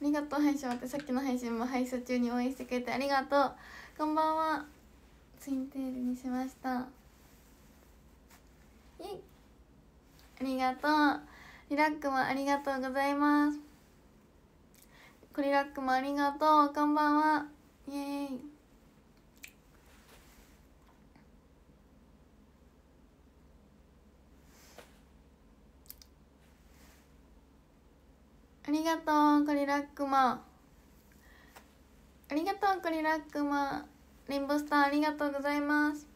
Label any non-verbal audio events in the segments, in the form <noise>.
ありがとう配信ってさっきの配信も配信中に応援してくれてありがとうこんばんはツインテールにしましたイありがとうリラックもありがとうございますコリラックもありがとうこんばんはイエーイありがとう <laughs> クリラックマありがとうクリラックマレインボースターありがとうございます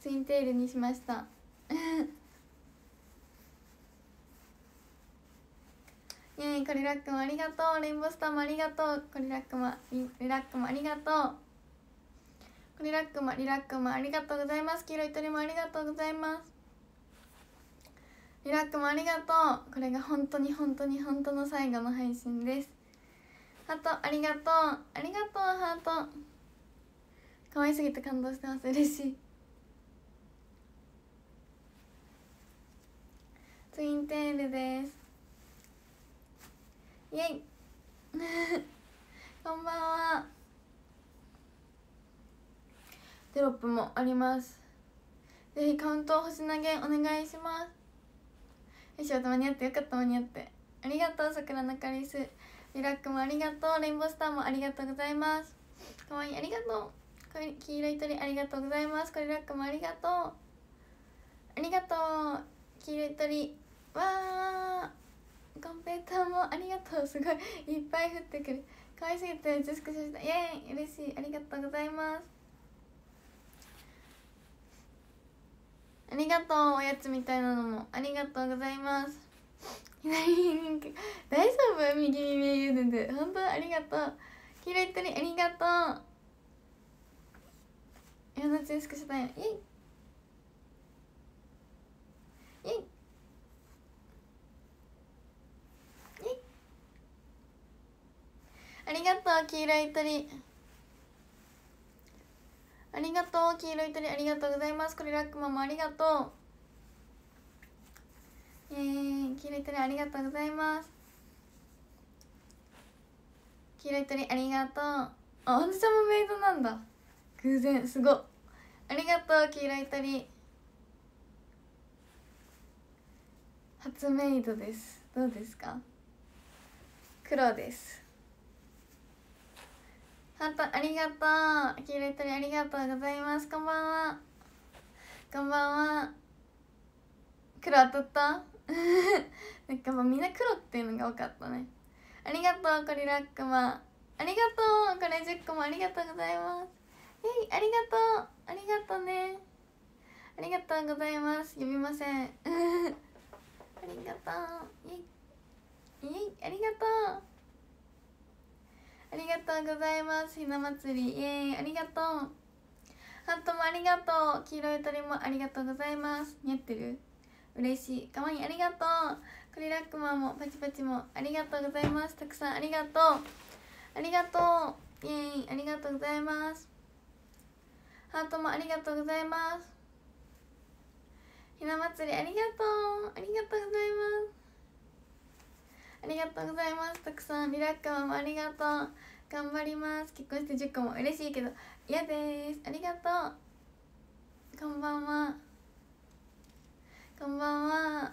ツインテールにしましたイエイクリラックマありがとうレインボースターもありがとうクリラックマリラックマありがとうクリラックマリラックマありがとうございます黄色い鳥もありがとうございますリラックもありがとうこれが本当に本当に本当の最後の配信ですハートありがとうありがとうハート可愛すぎて感動してます嬉しいツインテールですイェイ <laughs> こんばんはテロップもありますぜひカウント星投げお願いします衣装と間に合ってよかった間に合ってありがとう桜のカリスリラックもありがとうレインボースターもありがとうございますかわいいありがとう黄色い鳥ありがとうございますコリラックもありがとうありがとう黄色い鳥わーコンペーターもありがとうすごいいっぱい降ってくる可愛すぎてジェスクショしたイエーイ嬉しいありがとうございますありがとうおやつみたいなのもありがとうございます大丈夫右耳ゆので本当ありがとう黄色い鳥ありがとう夜のちスクショタイムイェイイイありがとう黄色い鳥ありがとう黄色い鳥ありがとうございますこれラックマもありがとうええ黄色い鳥ありがとうございます黄色い鳥ありがとうああんちゃんもメイドなんだ偶然すごありがとう黄色い鳥初メイドですどうですか黒ですハートありがとう黄色い鳥ありがとうございますこんばんはこんばんは黒当たった <laughs> なんかもうみんな黒っていうのが多かったねありがとうコリラックマありがとうこれ10個もありがとうございますイい、ありがとうありがとうねありがとうございます読みません <laughs> ありがとういえイありがとうありがとうございますひな祭りイエーイありがとうハットもありがとう黄色い鳥もありがとうございます似合ってる嬉しいかわいいありがとうクリラックマンもパチパチもありがとうございますたくさんありがとうありがとうイエーイありがとうございますハートもありがとうございますひな祭りありがとうありがとうございますありがとうございますたくさんリラックマもありがとう頑張ります結婚して10個も嬉しいけど嫌ですありがとうこんばんはこんばんは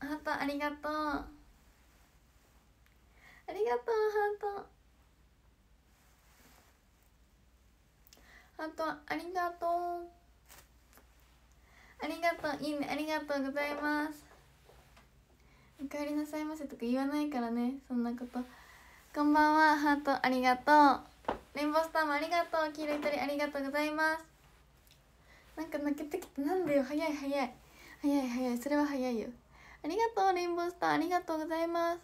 ハートありがとうありがとうハートハートありがとうありがとういいねありがとうございますおかえりなさいませ」とか言わないからねそんなことこんばんはハートありがとうレインボースターもありがとう黄色い鳥ありがとうございますなんか泣けてきたなんでよ早い早い早い早いそれは早いよありがとうレインボースターありがとうございますよ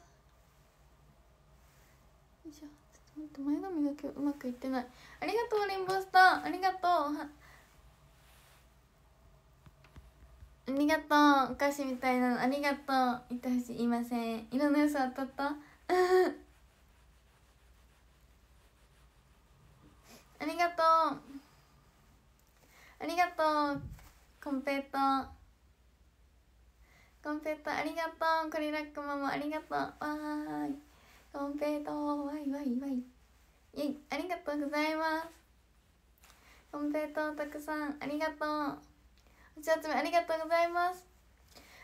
いしょちょっと待って前髪が今日うまくいってないありがとうレインボースターありがとうありがとうお菓子みたいなのありがとういたしいませんいろんな嘘当たった <laughs> ありがとうありがとうコンペイトコンペイトありがとうコリラックママありがとうわーいコンペイトわいわいわいいありがとうございますコンペイトたくさんありがとうお茶集めありがとうございます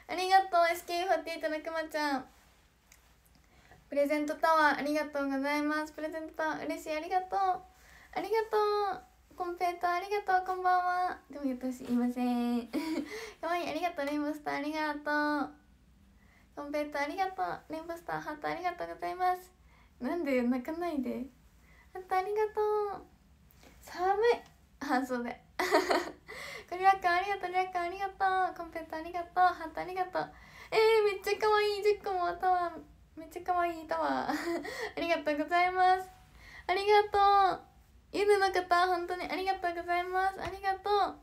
ありがとう SK48 のくまちゃんプレゼントタワーありがとうございますプレゼントタワー嬉しいありがとうありがとうコンペイトありがとうこんばんはでも私言いません <laughs> かわいいありがとうレインボースターありがとうコンペイトありがとうレインボースターハートありがとうございますなんで泣かないでハートありがとう寒い半袖 <laughs> クリラくんありがとうゴリラくんありがとうコンペットありがとうハートありがとうえー、めっちゃかわいい10個もタワーめっちゃかわいいタワーありがとうございますありがとうゆずの方本当にありがとうございますありがとう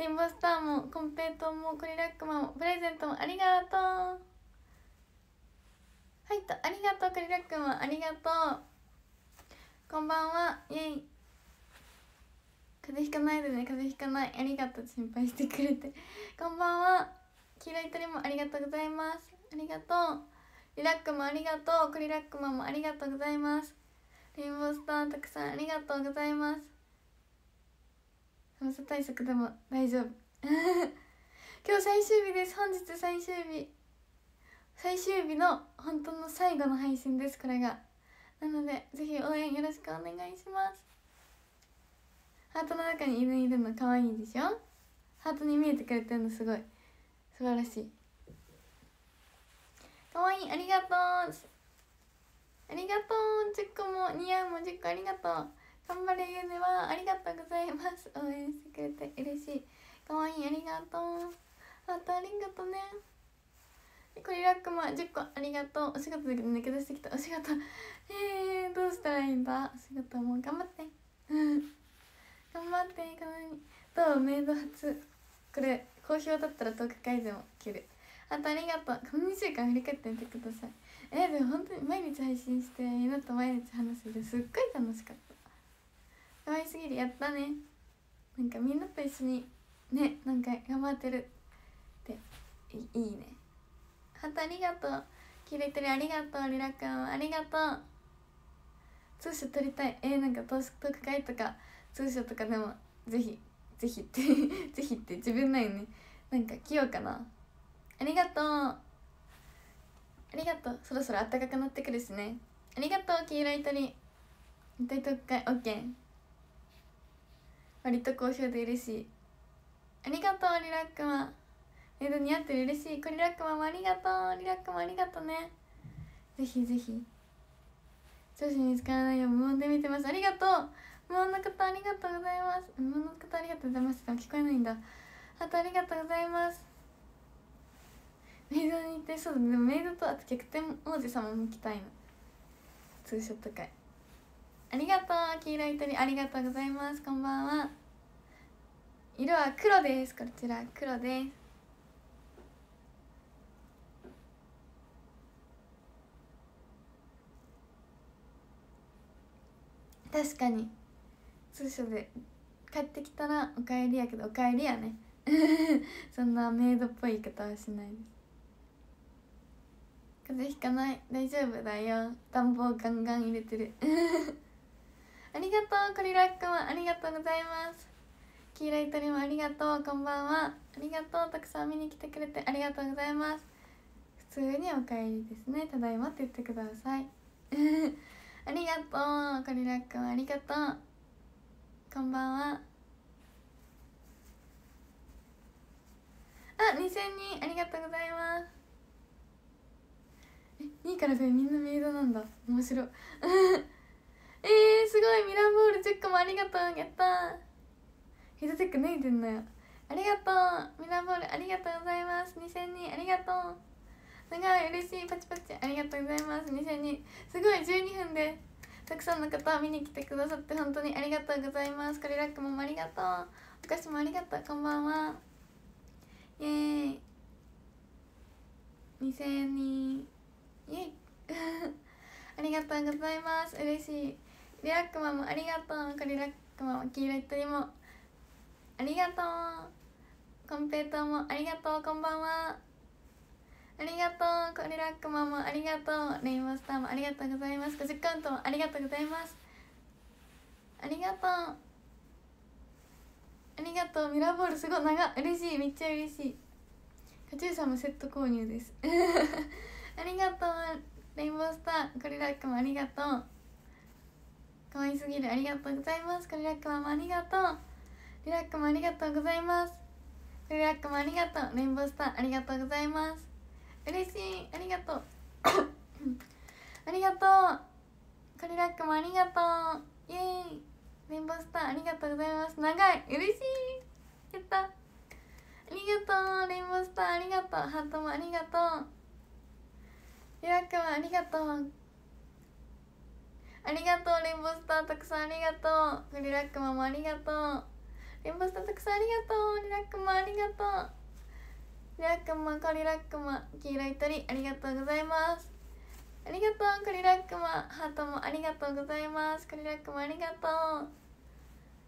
レインボースターもコンペイトもコリラックマンもプレゼントもありがとうはいありがとうコリラックマンありがとうこんばんはイェイ風邪ひかないでね風邪ひかないありがとう心配してくれて <laughs> こんばんは黄色い鳥もありがとうございますありがとうリラックもありがとうクリラックマンもありがとうございますレインボースターたくさんありがとうございます寒さ対策でも大丈夫 <laughs> 今日最終日です本日最終日最終日の本当の最後の配信ですこれがなのでぜひ応援よろしくお願いしますハートの中に犬いるの可愛いでしょハートに見えてくれてるのすごい素晴らしい可愛いありがとうありがとう10個も似合うも10個ありがとう頑張れゆねはありがとうございます応援してくれて嬉しい可愛いありがとうハートありがとうねこれラックマ10個ありがとうお仕事で抜け出してきたお仕事えー、どうしたらいいんだお仕事も頑張ってうん頑張ってかなうメイド初これ好評だったらトーク会でも切るあとありがとうこの2週間振り返ってみてくださいえでも本当に毎日配信してみんなと毎日話してすっごい楽しかった可愛すぎるやったねなんかみんなと一緒にねなんか頑張ってるっていいねハと、トありがとうキレてるありがとうリラくんありがとう通所撮りたいえー、なんかトーク会とか通所とかでもぜひぜひって <laughs> ぜひって自分ないよねなんか着ようかなありがとうありがとうそろそろ暖かくなってくるしねありがとう黄色い鳥大特会 OK 割と好評で嬉しいありがとうリラックマメイド似合ってる嬉しいコリラックマもありがとうリラックマありがとうねぜひぜひ調子に使わないよ無音で見てますありがとう桃の方ありがとうございます桃の方ありがとうございます聞こえないんだありがとうございますメイドに行ってそうだねでもメイドとあと逆転王子様も行きたいのツーショット会ありがとう黄色い鳥ありがとうございますこんばんは色は黒ですこちら黒です確かに通所で帰ってきたら「おかえり」やけど「おかえり」やね <laughs> そんなメイドっぽい言い方はしないです風邪ひかない大丈夫だよ暖房ガンガン入れてる <laughs> ありがとうコリラックもありがとうございます黄色い鳥もありがとうこんばんはありがとうたくさん見に来てくれてありがとうございます普通にお帰りですねただいまって言ってください <laughs> ありがとうコリラックもありがとうこんばんはあ二千人ありがとうございますえ二から全みんなメイドなんだ面白い。<laughs> えー、すごいミラーボール10個もありがとうやったヘッドチェック脱いでんのよありがとうミラーボールありがとうございます二千人ありがとうすごい嬉しいパチパチありがとうございます二千人すごい十二分でたくさんの方見に来てくださって本当にありがとうございますカリラックもありがとうお菓子もありがとうこんばんはイエーイ2000人イエイ <laughs> ありがとうございます嬉しいリラックマもありがとうカリラックマも黄色い鳥もありがとうコンペイトもありがとうこんばんはありがとうコリラックマンもありがとうレインボースターもありがとうございますコジカントもありがとうございますありがとうありがとうミラーボールすごい長嬉しいめっちゃ嬉しいカチューシャもセット購入です <laughs> ありがとうレインボースターコリラックもありがとう可愛すぎるありがとうございますコリラックマンもありがとうリラックもありがとうございますコリラックもありがとうレインボースターありがとうございます嬉しいありがとう <coughs> ありがとうカリラックもありがとうイエーイレインボースターありがとうございます長い嬉しいやったありがとうレインボースターありがとうハートもありがとうリラックもありがとうありがとうレインボースターたくさんありがとうリラックマもありがとうレインボースターたくさんありがとうリラックマありがとうリラックマコリラックマ黄色い鳥ありがとうございますありがとうコリラックマハートもありがとうございますコリラックマありがとう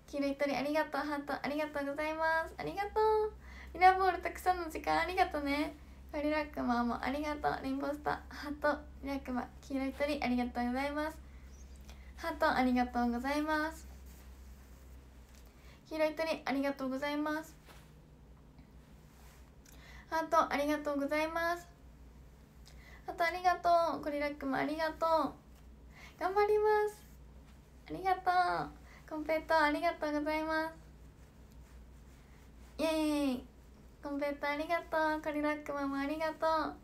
黄色い鳥ありがとうハートありがとうございますありがとうミラーボールたくさんの時間ありがとうねコリラックマもありがとうリンボスターハートリラックマ黄色い鳥ありがとうございますハートありがとうございます黄色い鳥ありがとうございますハートありがとうございますハートありがとうコリラックもありがとう頑張りますありがとうコンペイトありがとうございますイエーイコンペイトありがとうコリラックママありがとう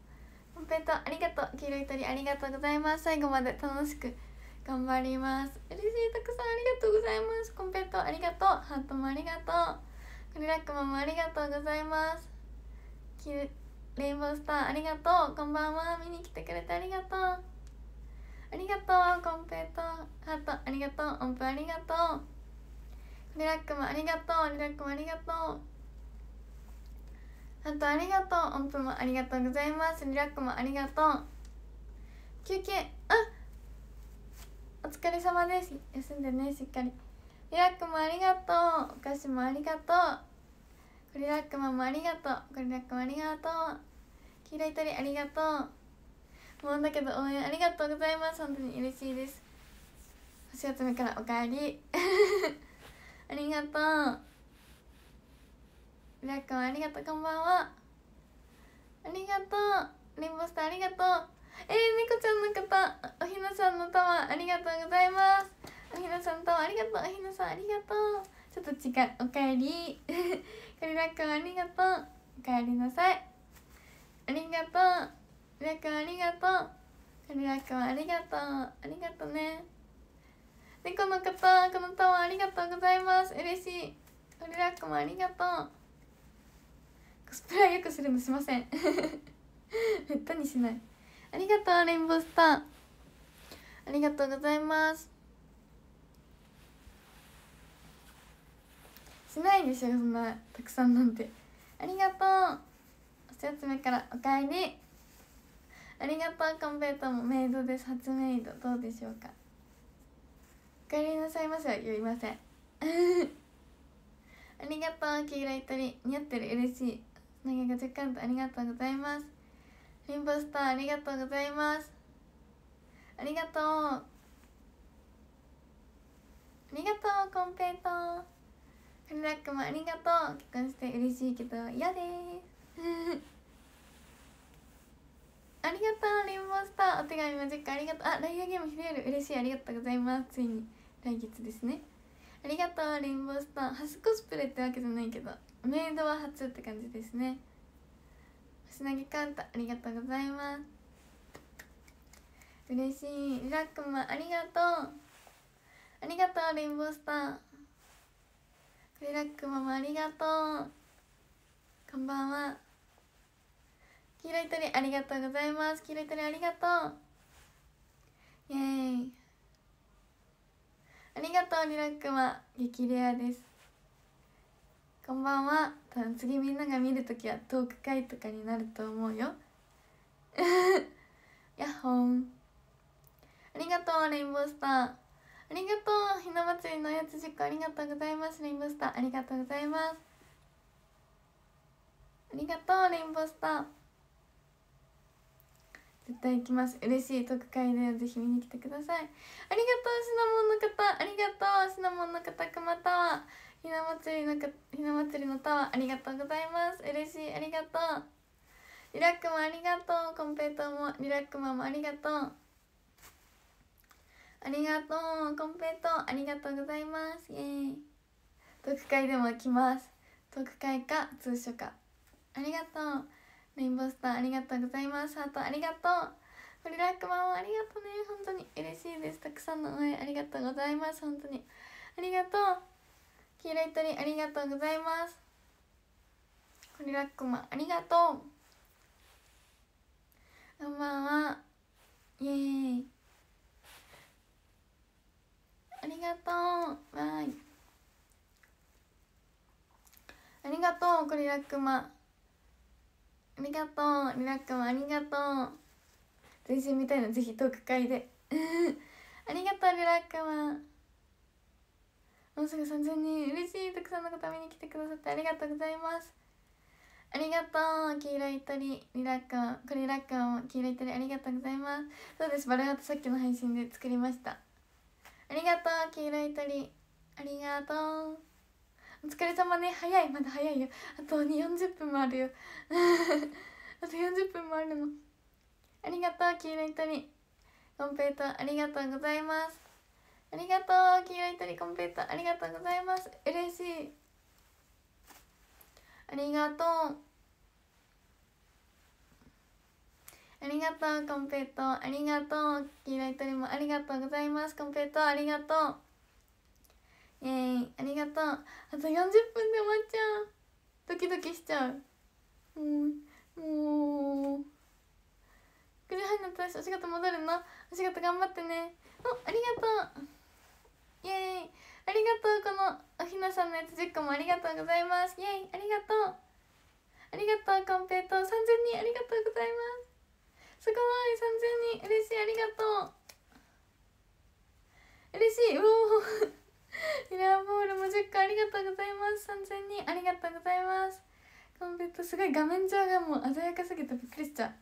コンペイトありがとう黄色い鳥ありがとうございます最後まで楽しく頑張ります嬉しいたくさんありがとうございますコンペイトありがとうハートもありがとうコリラックママありがとうございますキルレインボースターありがとうこんばんは見に来てくれてありがとうありがとうコンペイハートありがとう音符ありがとうリラックもありがとうリラックもありがとうハートありがとう音符もありがとうございますリラックもありがとう休憩あお疲れ様です休んでねしっかりリラックもありがとうお菓子もありがとうゴリラックマもありがとうゴリラックマありがとう黄色い鳥ありがとうもんだけど応援ありがとうございます本当に嬉しいです星集めからおかえり <laughs> ありがとうラックマありがとうこんばんはありがとうレインボースターありがとうえー、猫ちゃんの方おひなさんのタワーありがとうございますおひなさんタワーありがとうおひなさんありがとうちょっと違うおかえり <laughs> カリラくんありがとうおかえりなさいありがとうカリラくんありがとうカリラくんありがとうありがとうね猫の方このタワーありがとうございます嬉しいカリラくんもありがとうコスプレはよくするのしません <laughs> めったにしないありがとうレインボースターありがとうございますしないでしょそんなたくさんなんてありがとう1つ目からおかえりありがとうコンペイトもメイドです初メイドどうでしょうかおかえりなさいませは言いません <laughs> ありがとう黄色い鳥似合ってる嬉しいながか50カウントありがとうございますリンボスターありがとうございますありがとうありがとうコンペイトハラックもありがとう結婚して嬉しいけど嫌ですありがとうレインボースターお手紙マジックありがとうあライアゲームひえる嬉しいありがとうございますついに来月ですねありがとうレインボースター初コスプレってわけじゃないけどメイドは初って感じですね星なぎカンタありがとうございます嬉しいリラックマありがとうありがとうレインボースターリラックママありがとうこんばんは黄色い鳥ありがとうございます黄色い鳥ありがとうイエーイありがとうリラックマ激レアですこんばんは多分次みんなが見るときはトーク会とかになると思うよやっほーありがとうレインボースターありがとうひな祭りのおやつ実行ありがとうございますレインボースターありがとうございますありがとうレインボースター絶対行きます嬉しい特会でぜひ見に来てくださいありがとうシナモンの方ありがとうシナモンの方くまたーひな祭りのかひな祭りのタワーありがとうございます嬉しいありがとうリラックマありがとうコンペイトーもリラックマもありがとうありがとうコンペイトありがとうございますイェーイ特会でも来ます特会か通所かありがとうレインボースターありがとうございますハートありがとうフリラックマンありがとうね本当に嬉しいですたくさんの応援ありがとうございます本当にありがとう黄色い鳥ありがとうございますフリラックマンありがとうこんばんはイェーイありがとうわいありがとうクリラックマありがとうリラックマありがとう全身みたいなぜひ特会で <laughs> ありがとうリラックマもうすぐ3000人嬉しいたくさんの方見に来てくださってありがとうございますありがとう黄色い鳥リラックマクリラックマも黄色い鳥ありがとうございますそうですバレーアートさっきの配信で作りましたありがとう黄色い鳥ありがとうお疲れ様ね早いまだ早いよあと40分もあるよ <laughs> あと40分もあるのありがとう黄色い鳥コンペイトありがとうございますありがとう黄色い鳥コンペイトありがとうございます嬉しいありがとうありがとうコンペイトありがとうキーライトリもありがとうございますコンペイトありがとうイェイありがとうあと40分で終わっちゃうドキドキしちゃううもう9時半にお仕事戻るのお仕事頑張ってねおありがとうイェイありがとうこのおひなさんのやつ10個もありがとうございますイェイありがとうありがとうコンペイト3000人ありがとうございますすごい3000人嬉しいありがとう嬉しいうお <laughs> ミラーボールも10個ありがとうございます3000人ありがとうございますコンペットすごい画面上がもう鮮やかすぎてびっくりしちゃう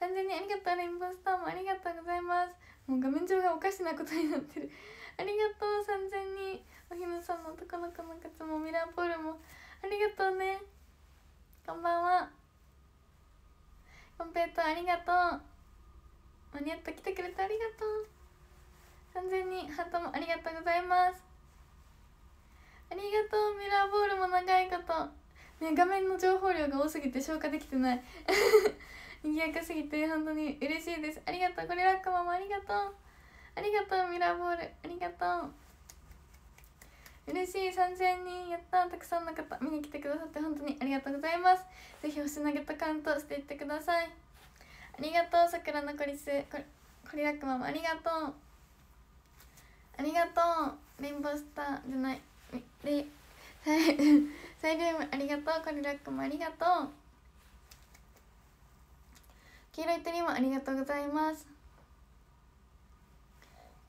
三千人ありがとうレインボースターもありがとうございますもう画面上がおかしなことになってるありがとう3000人お姫なさんの男の子の靴もミラーボールもありがとうねこんばんはポンペイトありがとうマニアット来てくれてありがとう完全にハートもありがとうございますありがとうミラーボールも長いことね画面の情報量が多すぎて消化できてない <laughs> 賑やかすぎて本当に嬉しいですありがとうゴリラックマもありがとうありがとうミラーボールありがとう嬉しい3000人やったたくさんの方見に来てくださって本当にありがとうございますぜひ星投げとカウントしていってくださいありがとう桜のこりすここラクマもありがとうありがとうレインボースターじゃないレイ <laughs> サイルイムありがとうコリラックもありがとう黄色い鳥もありがとうございます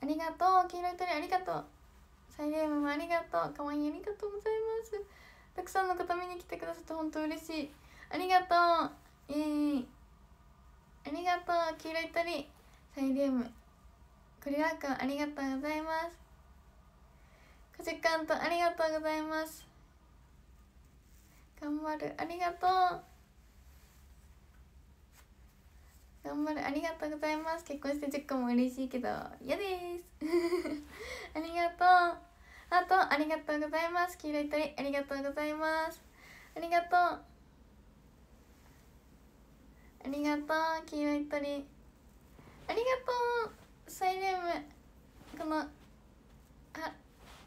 ありがとう黄色い鳥ありがとうサイレームもありがとうかわいいありがとうございますたくさんの方見に来てくださって本当嬉しいありがとうイエーイありがとう黄色い鳥サイリームクリアー君ありがとうございますコジカンありがとうございます頑張るありがとう頑張るありがとうございます結婚して10個も嬉しいけど嫌です <laughs> ありがとうあとありがとうございます黄色い鳥ありがとうございますありがとうありがとう黄色い鳥ありがとうサイレームこのあ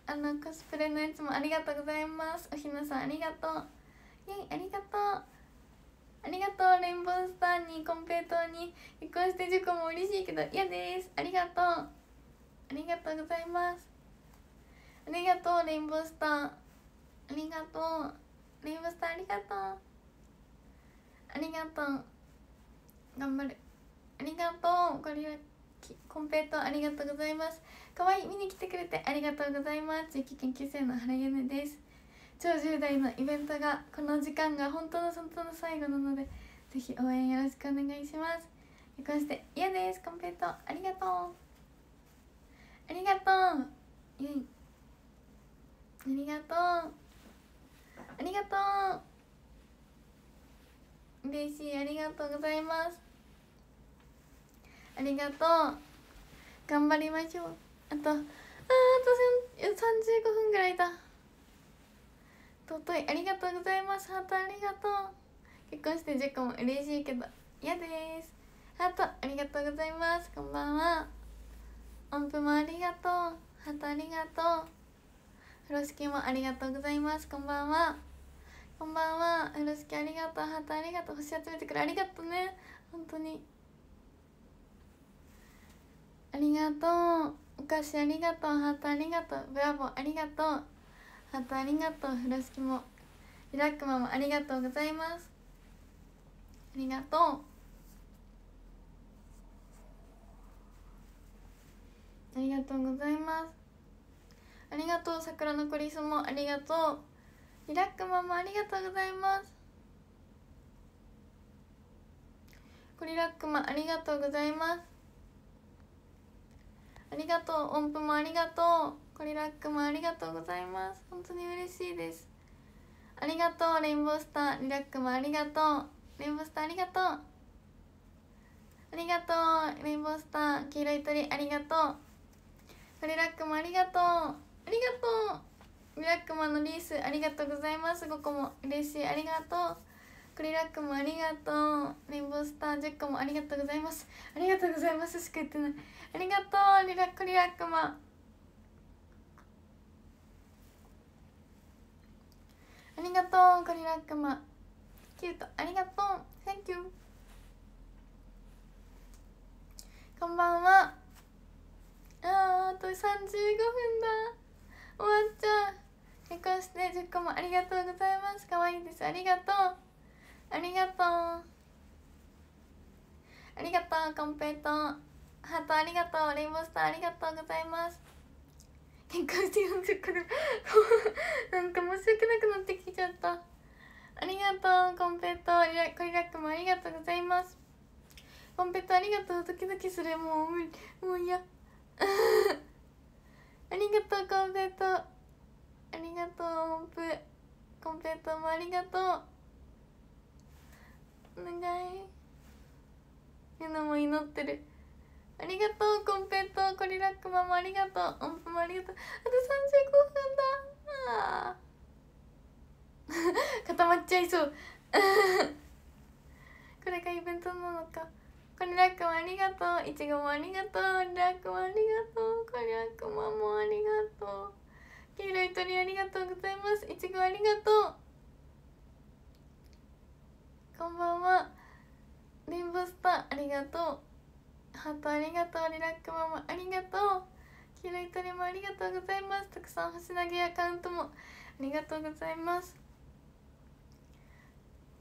あのコスプレのやつもありがとうございますおひなさんありがとうイェイありがとうありがとうレインボースターにコンペイトーに結婚して塾も嬉しいけど嫌ですありがとうありがとうございますありがとうレインボースターありがとうレインボースターありがとうありがとう頑張るありがとうご利用コンペイトありがとうございますかわいい見に来てくれてありがとうございます地域研究生の原ゆねです超10代のイベントがこの時間が本当の本当の最後なのでぜひ応援よろしくお願いします結婚して嫌ですコンペイトありがとうありがとうイエイありがとうありがとう嬉しいありがとうございますありがとう頑張りましょうあとああ三35分ぐらいだ尊いありがとうございますハートありがとう結婚して10個も嬉しいけど嫌ですハートありがとうございますこんばんは音符もありがとうハートありがとう風呂敷もありがとうございますこんばんはこんばんは風呂敷ありがとうハートありがとう星集めてくれありがとうね本当にありがとうお菓子ありがとうハートありがとうブラボーありがとうハートありがとう風呂敷もリラックマもありがとうございますありがとうありがとうございます。ありがとう桜のクリスもありがとうリラックマもありがとうございますコリラックマありがとうございますありがとう音符もありがとうコリラックマありがとうございます本当に嬉しいですありがとうレインボースターリラックマありがとうレインボースターありがとうありがとうレインボースター黄色い鳥ありがとうコリラックマありがとうありがとうリラックマのリースありがとうございます5個も嬉しいありがとうクリラックもありがとうレインボースター10個もありがとうございますありがとうございますしか言ってないありがとうリラックリラックマありがとうクリラックマキュートありがとう Thank you こんばんはああと35分だ終わっちゃう結婚して10個もありがとうございます可愛いですありがとうありがとうありがとうコンペイトハートありがとうレインボースターありがとうございます結婚して40個でなんか申し訳なくなってきちゃったありがとうコンペイトコリラックもありがとうございますコンペイトありがとうドキドキするもう無理もうやありがとうコンペイトありがとう音符コンペイトもありがとうお願いゆなも祈ってるありがとうコンペイトコリラックマもありがとう音符もありがとうあと35分だ固まっちゃいそう <laughs> これがイベントなのかコリラックもありがとういちごもありがとうリラックもありがとうりあクマもありがとう黄色い鳥ありがとうございますいちごありがとうこんばんはリンボースターありがとうハートありがとうリラックマもありがとう黄色い鳥もありがとうございますたくさん星投げアカウントもありがとうございます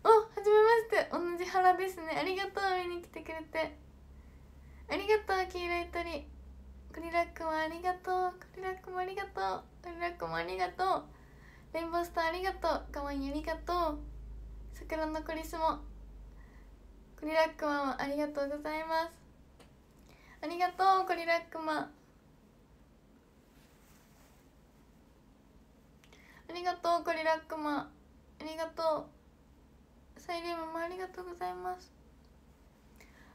おはじめまして同じ腹ですねありがとう見に来てくれてありがとう黄色い鳥クリラックもありがとうクリラックもありがとうクリラックもありがとうレインボースターありがとうかわいいありがとう桜のクリスもクリラックマンありがとうございますありがとうクリラックマンありがとうクリラックマンありがとうサイリウムもありがとうございます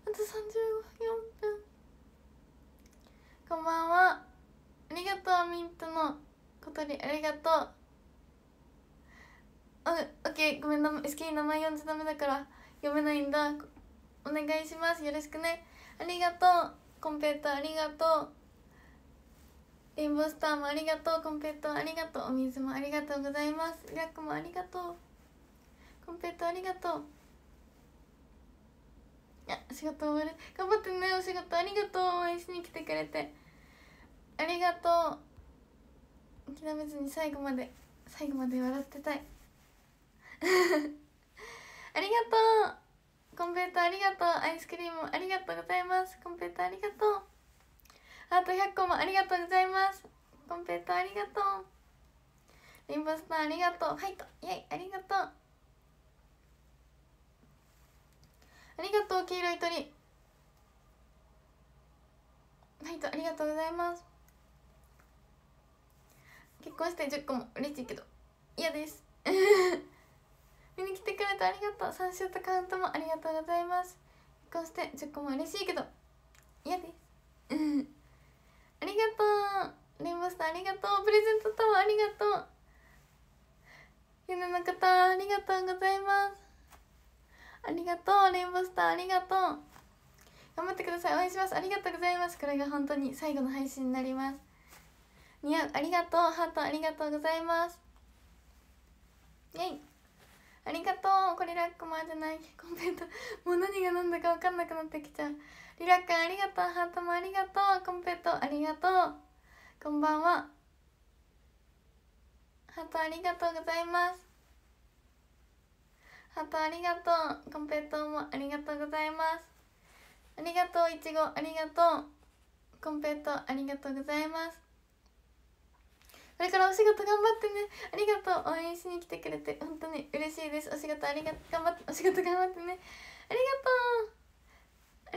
あと3分4分こんばんはありがとうミントの小鳥ありがとうオッケーごめんな SK 名前呼んじゃダメだから読めないんだお願いしますよろしくねありがとうコンペイトありがとうレインボースターもありがとうコンペイトありがとうお水もありがとうございますリラックもありがとうコンペイトありがとうや仕事終わる頑張ってねお仕事ありがとう応援しに来てくれてありがとう諦めずに最後まで最後まで笑ってたい <laughs> ありがとうコンペーターありがとうアイスクリームありがとうございますコンペーターありがとうあと100個もありがとうございますコンペーターありがとうリンボスターありがとうファイトイェイありがとうありがとう黄色い鳥ナイトありがとうございます結婚して10個も嬉しいけど嫌です <laughs> 見に来てくれてありがとう3週とカウントもありがとうございます結婚して10個も嬉しいけど嫌です <laughs> ありがとうレインボースターありがとうプレゼントタワーありがとう夢の方ありがとうございますありがとうレインボースターありがとう頑張ってください応援しますありがとうございますこれが本当に最後の配信になります似合うありがとうハートありがとうございますイェイありがとうこれラックマーじゃないコンペトもう何が何だか分かんなくなってきちゃうリラックありがとうハートもありがとうコンペイトありがとうこんばんはハートありがとうございますハートありがとうコンペトもありがとうございますありがとういちごありがとうコンペトありがとうございますこれからお仕事頑張ってねありがとう応援しに来てくれて本当に嬉しいですお仕事ありが頑張ってお仕事頑張ってねあり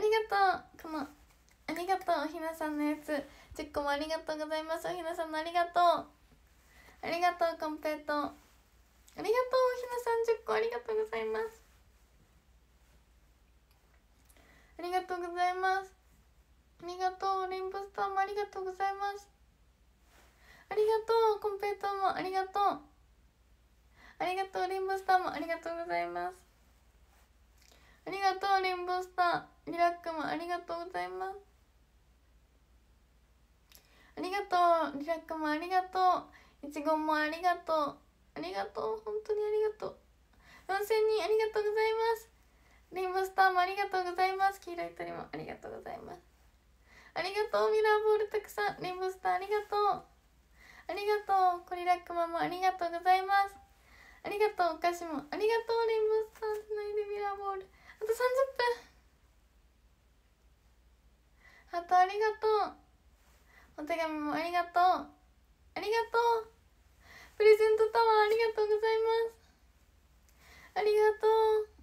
がとうありがとうこのありがとうおひなさんのやつ10個もありがとうございますおひなさんのありがとうありがとうコンペトありがとうひなさん十個ありがとうございますありがとうございますありがとうレインボースターもありがとうございますありがとうコンペイトーもありがとうありがとうレインボースターもありがとうございますありがとうレインボースターリラックもありがとうございますありがとうリラックもありがとういちごもありがとうありがとう温泉にありがとうございますリンボスターもありがとうございます黄色い鳥もありがとうございますありがとうミラーボールたくさんリンボスターありがとうありがとうコリラックマもありがとうございますありがとうお菓子もありがとうリンボスターつないでミラーボールあと30分ハートありがとうお手紙もありがとうありがとうプレゼントタワーありがとうございますありがとう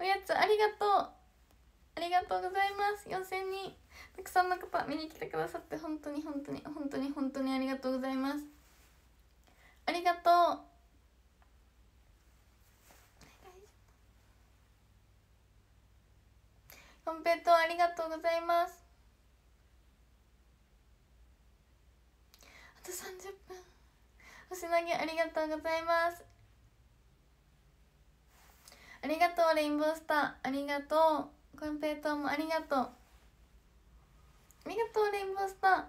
おやつありがとうありがとうございます4000人たくさんの方見に来てくださって本当に本当に本当に本当にありがとうございますありがとうコンペイありがとうございますあと30分おしなぎありがとうございますありがとうレインボースターありがとうコンペイトもありがとうありがとうレインボースターあ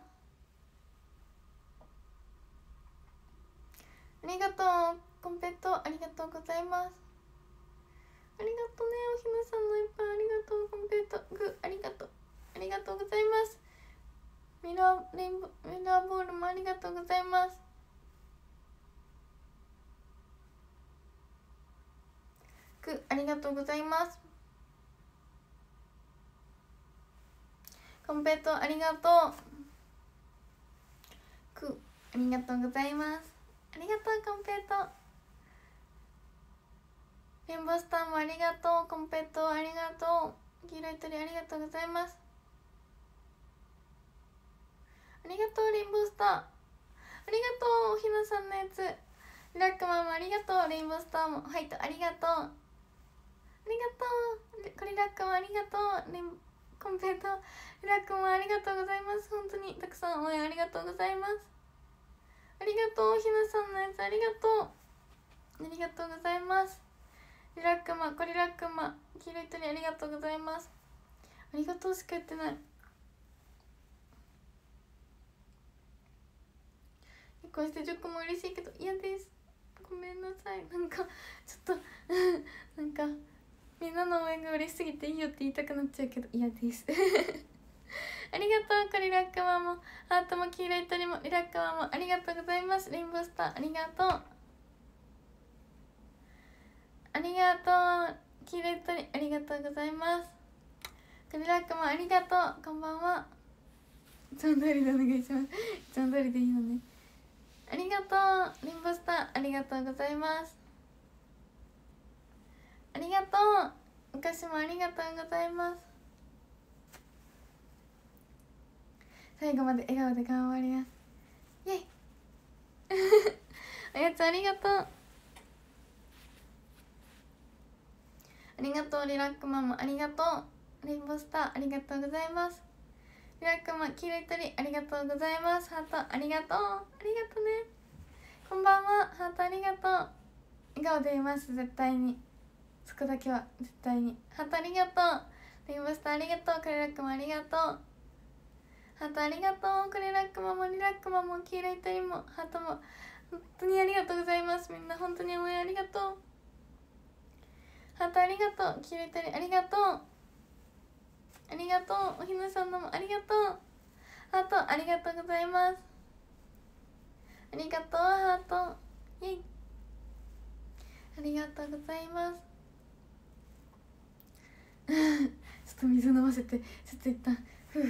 りがとうコンペイトありがとうございますありがとうねおひなさんのいっぱいありがとうコンペイトグありがとうありがとうございますミラーレインボミラーボールもありがとうございますくありがとうございますコンペイトありがとうくありがとうございますありがとうコンペイトレンボスターもありがとうコンペイトありがとう黄色い鳥ありがとうございますありがとうレインボースターありがとうおひなさんのやつラックマンもありがとうレインボースターもはいイありがとうありがとうコリラックもありがとうねコンペイトラックもありがとうございます本当にたくさん応援ありがとうございますありがとうひなさんのやつありがとうありがとうございますリラックマコリラックマ黄色い鳥ありがとうございますありがとうしか言ってないこうしてョックも嬉しいけど嫌ですごめんなさいなんかちょっと <laughs> なんかみんなの応援が嬉しすぎていいよって言いたくなっちゃうけど嫌です <laughs> ありがとうこれラックマンもハートも黄色い鳥もリラックマもありがとうございますリンボスターありがとうありがとう黄色い鳥ありがとうございますこリラックマありがとうこんばんはいつも通りでお願いしますいつも通りでいいのねありがとうリンボスターありがとうございますありがとうお菓子もありがとうございます最後まで笑顔で頑張りますイェイ <laughs> おやつありがとうありがとうリラックママありがとうレインボースターありがとうございますリラックマ黄色い鳥ありがとうございますハートありがとうありがとねこんばんはハートありがとう笑顔でいます絶対にそこだけは絶対にハートありがとうレイボスターありがとうクレラックもありがとうハートありがとうクレラックもリラックマも黄色い鳥もハートも本当にありがとうございますみんな本当に応援ありがとうハートありがとう黄色い鳥ありがとうありがとうおひなさんのもありがとうハートありがとうございますありがとうハートイイありがとうございます <laughs> ちょっと水飲ませてちょっと一旦ふうふ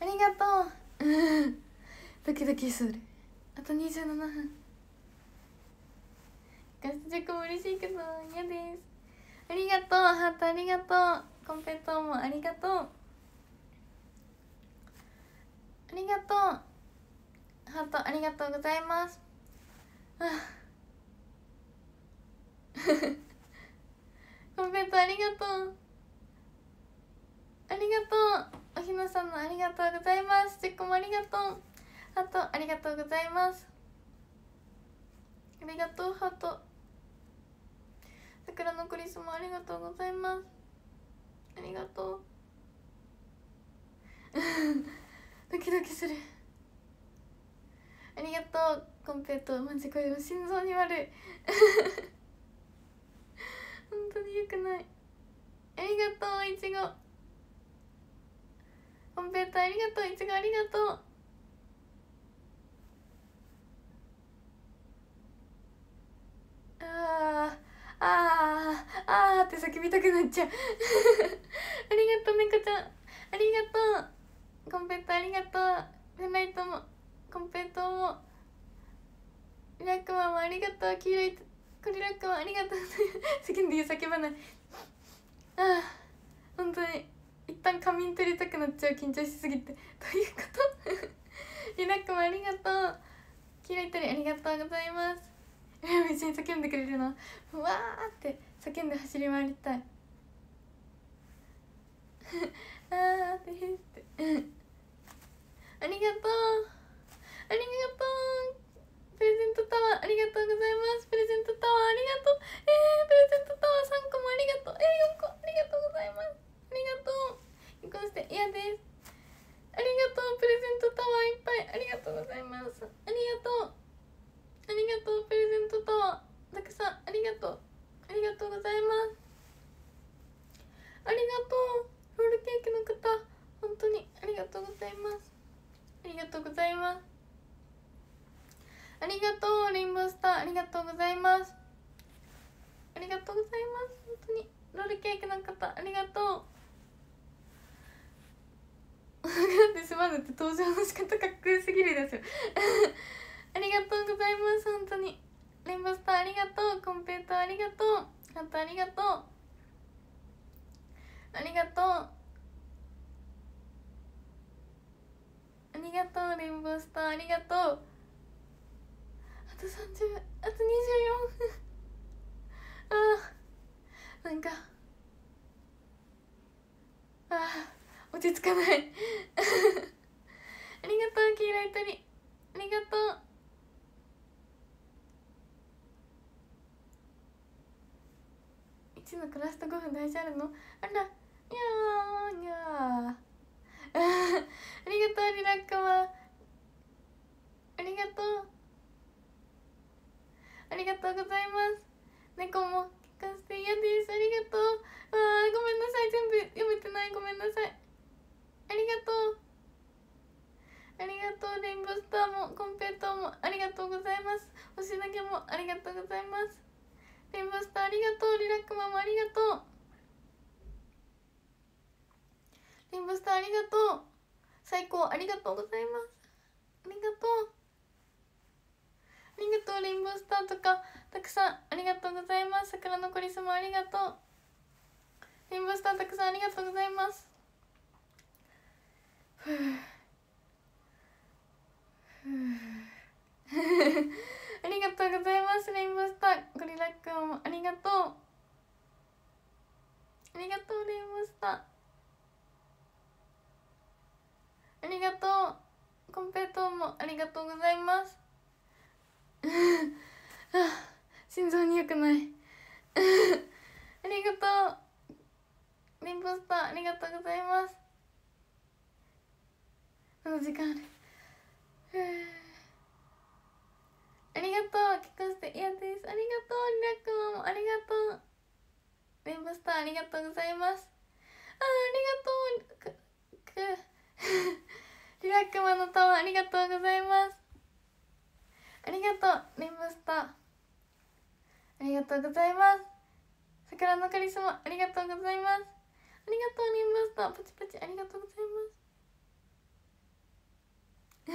ありがとう <laughs> ドキドキするあと27分ガスチョコも嬉しいけど嫌ですありがとうハートありがとうコンペイトーもありがとうありがとうハートありがとうございます <laughs> コンペイトありがとうありがとうおひなさんのありがとうございますチェックもありがとうハートありがとうございますありがとうハート桜のクリスもありがとうございますありがとう <laughs> ドキドキするありがとうコンペイトマジこれ心臓に悪い <laughs> 本当によくないありがとういちごコンペイトありがとういちごありがとうあああああって叫びたくなっちゃう <laughs> ありがとう猫ちゃんありがとうコンペイトありがとうペンライトもコンペイトもラクマもありがとう黄色いリラックありがとうで叫ばないああ本当に一旦仮眠取りたくなっちゃう緊張しすぎていうことリラックありがとう黄色いありがとうございます一緒に叫んでくれるのわーって叫んで走り回りたいあってってありがとうありがとうプレゼントタワーありがとうございますプレゼントタワーありがとうえー、プレゼントタワー3個もありがとうえー、4個ありがとうございますありがとう離婚して嫌ですありがとうプレゼントタワーいっぱいありがとうございますありがとうありがとうプレゼントタワーたくさんありがとうありがとうございますありがとうロールケーキの方本当にありがとうございますありがとうございますありがとうレインボースターありがとうございますありがとうございます本当にロールケーキの方ありがとう分かってしまうのって登場の仕方かっこよすぎるですよありがとうございます本当にレインボースターありがとうコンペイトーありがとうハートありがとうありがとうありがとうレインボースターありがとうと30あと24分あーなんかあー落ち着かないありがとう黄色い鳥ありがとう1のクラスト5分大事あるのあらにゃーにゃーありがとうリラックマありがとうありがとうございます猫も聞かせて嫌ですありがとうああ、ごめんなさい全部読めてないごめんなさいありがとうありがとうレインボースターもコンペイトーもありがとうございます星投けもありがとうございますレインボースターありがとうリラックマもありがとうレインボースターありがとう最高ありがとうございますありがとうインボスターとかたくさんありがとうございます桜のクリスもありがとうレインボスターたくさんありがとうございますありがとうございますレインボスターゴリラくんもありがとうありがとうレインボスターありがとうコンペイトーもありがとうございますあ心臓に良くない <laughs> ありがとうリンポスターありがとうございますまだ時間あるありがとう結婚して嫌ですありがとうリラックマもありがとうレンボスターありがとうございますあありがとう <laughs> リラックマのタワーありがとうございますありがとうレインボスターありがとうございます桜のカリスマありがとうございますありがとうレインボスターパチパチありがとうござ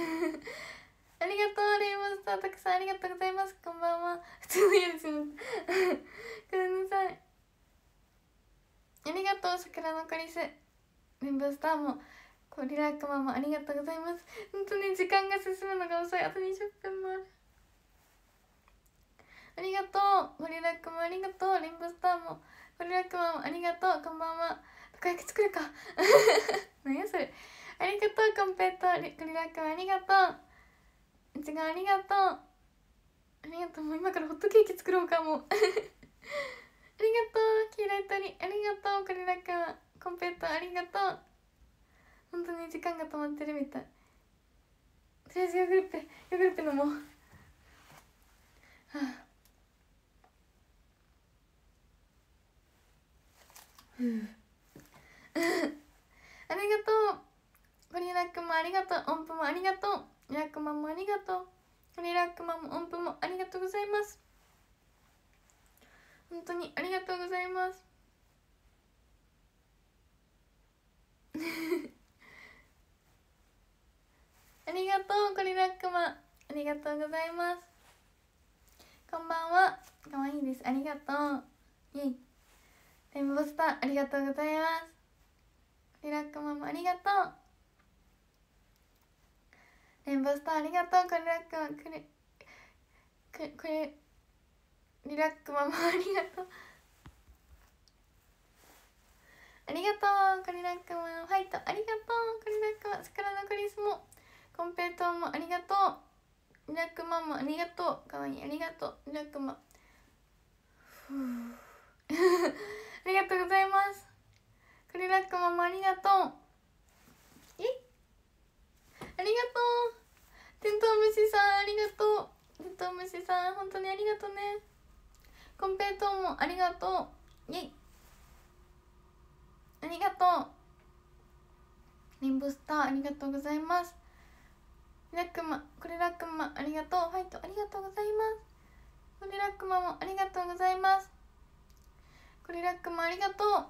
います <laughs> ありがとうレインボスターたくさんありがとうございますこんばんは普通のやつごめんなさいありがとう桜のカリスレインボスターもリラックママありがとうございます本当に時間が進むのが遅いあと20分もあるありがとうゴリラくんもありがとうンスターもゴリラもありがとうこんばんはたこ焼き作るか <laughs> 何やそれありがとうコンペイトゴリラくんありがとうちありがとうありがとうもう今からホットケーキ作ろうかも <laughs> ありがとう黄色い鳥ありがとうゴリラくんコンペトありがとう本当に時間が止まってるみたいとりあえずヨーグルペヨーグルペ飲もうはあ <laughs> ありがとうゴリラくんもありがとう音符もありがとうリラックマンもありがとうゴリラックマンも音符もありがとうございます本当にありがとうございます <laughs> ありがとうゴリラックマンありがとうございますこんばんはかわいいですありがとうイェイレンボスターありがとうございますリラックママありがとうレンボスターありがとうクリラックマクリクリリラックママありがとうありがとうクリラックマンファイトありがとうクリラックマン桜のクリスもコンペイトーもありがとうリラックママありがとうかわいいありがとうリラックマンふうりがとうございますクリラックママありがとうえありがとうテントウムシさんありがとうテントウムシさん本当にありがとうねコンペイトーもありがとうイェイありがとうリンボスターありがとうございますラックマこれラックマありがとうファイトありがとうございますこれラックマもありがとうございますこリラックもありがとう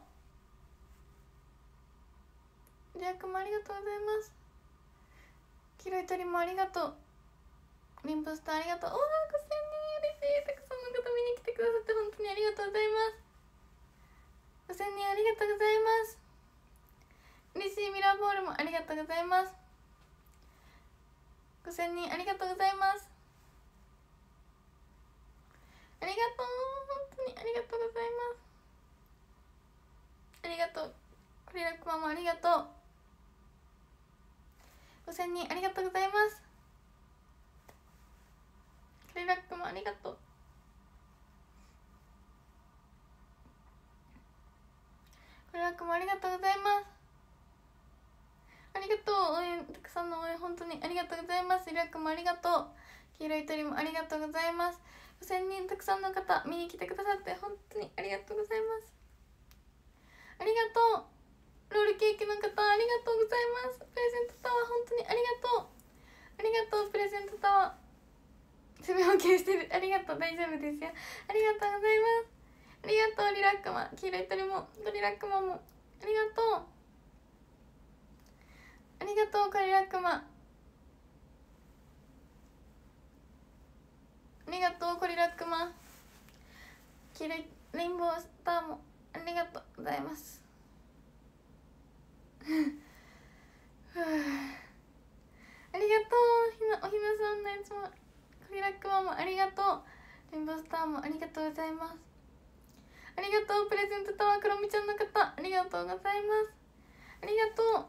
リラックもありがとうございます黄色い鳥もありがとうリンプスターありがとうおお5000人嬉しいたくさんの方見に来てくださって本当にありがとうございます5000人ありがとうございます嬉しいミラーボールもありがとうございます5000人ありがとうございますありがとう本当にありがとうございますありがとうこれらくまもありがとうご千人ありがとうございますクレラクもありがとうクレラクもありがとうございますありがとう応援たくさんの応援本当にありがとうございますリラクもありがとう黄色い鳥もありがとうございますご千人たくさんの方見に来てくださって本当にありがとうございますありがとうロールケーキの方ありがとうございますプレゼントタワー本当にありがとうありがとうプレゼントタワー爪保険してるありがとう大丈夫ですよありがとうございますありがとうリラックマ黄色い鳥もゴリラックマもありがとうありがとうゴリラックマありがとうコリラックマ黄色いレインボースターもありがとうございます <laughs> ありがとうひなお姫さんのやつもカビラックマンもありがとうレインボースターもありがとうございますありがとうプレゼントタワークロミちゃんの方ありがとうございますありがとう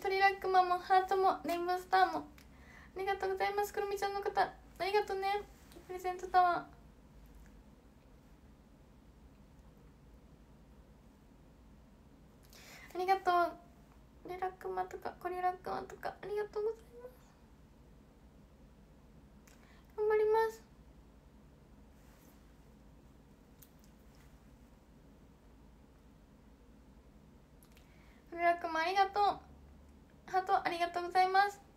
トリラックマンもハートもレインボースターもありがとうございますクロミちゃんの方ありがとうねプレゼントタワーありがとうリラックマとかコリラックマとかありがとうございます頑張りますコリラックマありがとうハートありがとうございます